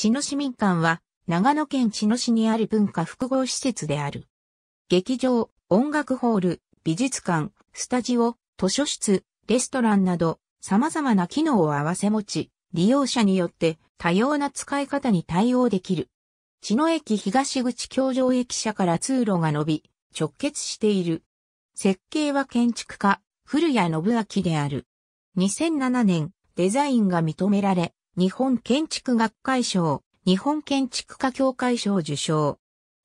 茅野市民館は、長野県茅野市にある文化複合施設である。劇場、音楽ホール、美術館、スタジオ、図書室、レストランなど、様々な機能を合わせ持ち、利用者によって多様な使い方に対応できる。茅野駅東口橋上駅舎から通路が伸び、直結している。設計は建築家、古谷信明である。2007年、デザインが認められ、日本建築学会賞、日本建築家協会賞受賞。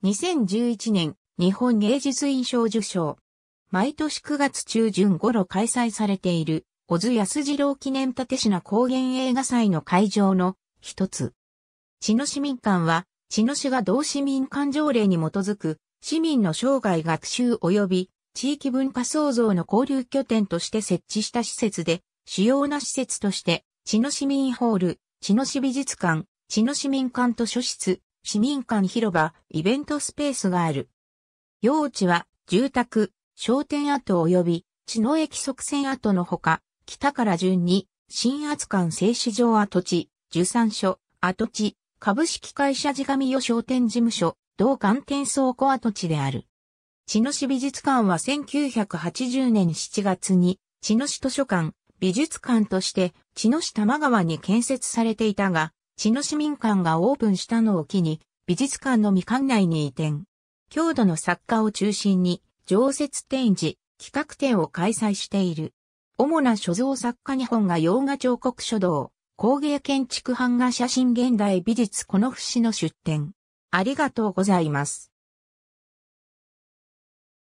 2011年、日本芸術院賞受賞。毎年9月中旬頃開催されている、小津安二郎記念立品高原映画祭の会場の一つ。茅野市民館は、茅野市が同市民館条例に基づく、市民の生涯学習及び地域文化創造の交流拠点として設置した施設で、主要な施設として茅野市民ホール、茅野市美術館、茅野市民館図書室、市民館広場、イベントスペースがある。用地は、住宅、商店跡及び、茅野駅側線跡のほか、北から順に、新圧館製紙場跡地、受産所、跡地、株式会社地上与商店事務所、同館転倉庫跡地である。茅野市美術館は1980年7月に、茅野市図書館、美術館として茅野市玉川に建設されていたが、茅野市民館がオープンしたのを機に、美術館の未館内に移転。郷土の作家を中心に、常設展示、企画展を開催している。主な所蔵作家日本が洋画彫刻書道、工芸建築版画写真現代美術この節の出展。ありがとうございます。